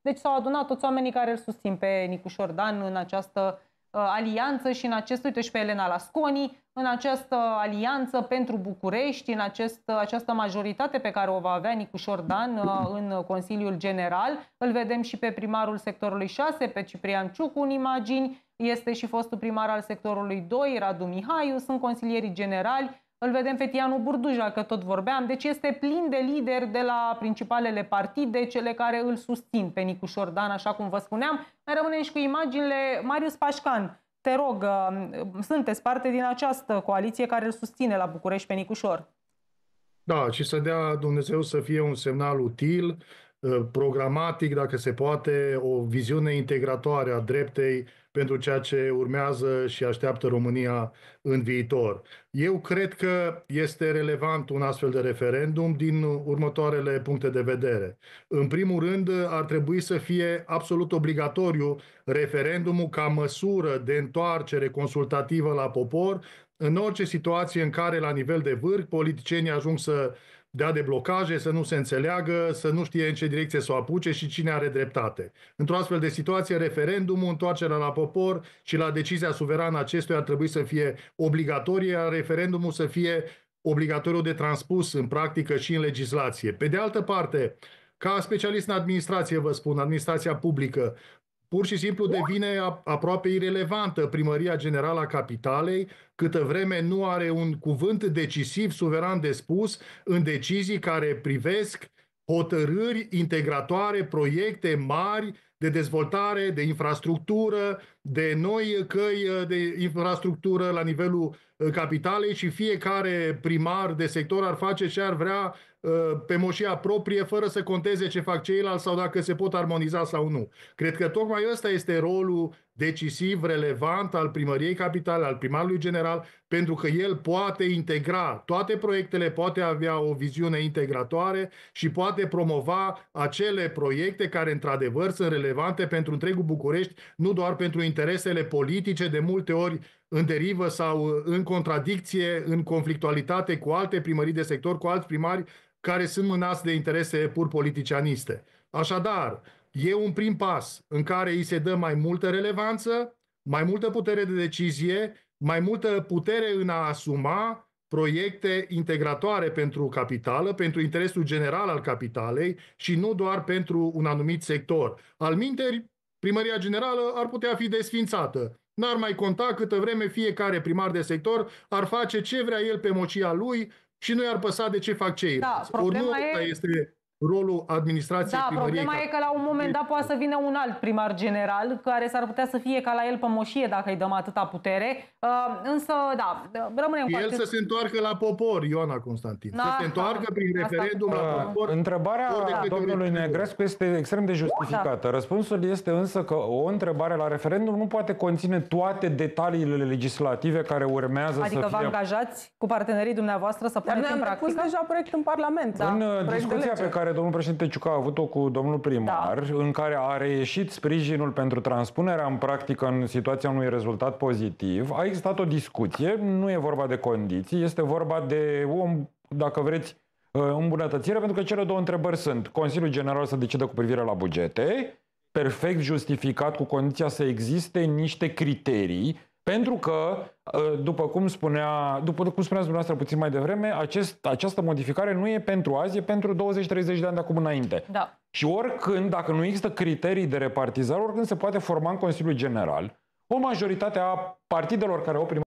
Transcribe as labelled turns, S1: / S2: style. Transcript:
S1: Deci s-au adunat toți oamenii care îl susțin pe Nicușor Dan în această uh, alianță și în acest, uite și pe Elena Lasconi, în această alianță pentru București, în acest, uh, această majoritate pe care o va avea Nicușor Dan uh, în Consiliul General. Îl vedem și pe primarul sectorului 6, pe Ciprian Ciucu în imagini, este și fostul primar al sectorului 2, Radu Mihaiu, sunt consilierii generali, îl vedem pe Tianu Burduja, că tot vorbeam, deci este plin de lideri de la principalele partide, cele care îl susțin pe Nicușor Dan, așa cum vă spuneam. Mai rămâne și cu imaginile Marius Pașcan. Te rog, um, sunteți parte din această coaliție care îl susține la București pe Nicușor.
S2: Da, și să dea Dumnezeu să fie un semnal util Uh, programatic, dacă se poate, o viziune integratoare a dreptei pentru ceea ce urmează și așteaptă România în viitor. Eu cred că este relevant un astfel de referendum din următoarele puncte de vedere. În primul rând, ar trebui să fie absolut obligatoriu referendumul ca măsură de întoarcere consultativă la popor în orice situație în care, la nivel de vârf, politicienii ajung să dea de blocaje, să nu se înțeleagă, să nu știe în ce direcție să o apuce și cine are dreptate. Într-o astfel de situație, referendumul, întoarcerea la popor și la decizia suverană acestuia ar trebui să fie obligatorie, iar referendumul să fie obligatoriu de transpus în practică și în legislație. Pe de altă parte, ca specialist în administrație, vă spun, administrația publică, pur și simplu devine aproape irelevantă primăria generală a capitalei, câtă vreme nu are un cuvânt decisiv, suveran de spus, în decizii care privesc hotărâri integratoare, proiecte mari de dezvoltare, de infrastructură, de noi căi de infrastructură la nivelul Uh, capitalei și fiecare primar de sector ar face ce ar vrea uh, pe moșia proprie, fără să conteze ce fac ceilalți sau dacă se pot armoniza sau nu. Cred că tocmai ăsta este rolul decisiv, relevant al primăriei capitale, al primarului general, pentru că el poate integra toate proiectele, poate avea o viziune integratoare și poate promova acele proiecte care într-adevăr sunt relevante pentru întregul București, nu doar pentru interesele politice, de multe ori în derivă sau în contradicție, în conflictualitate cu alte primării de sector, cu alți primari care sunt mânați de interese pur politicianiste. Așadar, e un prim pas în care îi se dă mai multă relevanță, mai multă putere de decizie, mai multă putere în a asuma proiecte integratoare pentru capitală, pentru interesul general al capitalei și nu doar pentru un anumit sector. Al minteri, primăria generală ar putea fi desfințată N-ar mai conta câtă vreme fiecare primar de sector ar face ce vrea el pe mocia lui și nu i-ar păsa de ce fac ceilalți. Da, problema Ori nu e... este rolul administrației da, primăriei. problema ca... e
S1: că la un moment dat poate să vină un alt primar general care s-ar putea să fie ca la el pe moșie dacă îi dăm atâta putere. Uh, însă, da, rămânem cu El să se
S2: întoarcă la popor, Ioana Constantin. Da, să se întoarcă da, prin referendum uh, la popor. Întrebarea da. domnului Negrescu este extrem de
S3: justificată. Da. Răspunsul este însă că o întrebare la referendum nu poate conține toate detaliile legislative care urmează adică să fie... Adică vă
S1: angajați cu partenerii dumneavoastră să puneți în practică? Dar ne-am deja proiect în Parlament. Da. În uh, discuția pe
S3: care care domnul președinte Ciuca a avut-o cu domnul primar, da. în care a reieșit sprijinul pentru transpunerea în practică în situația unui rezultat pozitiv, a existat o discuție, nu e vorba de condiții, este vorba de o, dacă vreți, uh, îmbunătățire, pentru că cele două întrebări sunt Consiliul General să decidă cu privire la bugete, perfect justificat cu condiția să existe niște criterii pentru că, ă, după cum, spunea, după cum spuneați dumneavoastră puțin mai devreme, acest, această modificare nu e pentru azi, e pentru 20-30 de ani de acum înainte. Da. Și oricând, dacă nu există criterii de repartizare, oricând se poate forma în Consiliul General o majoritate a partidelor care au primit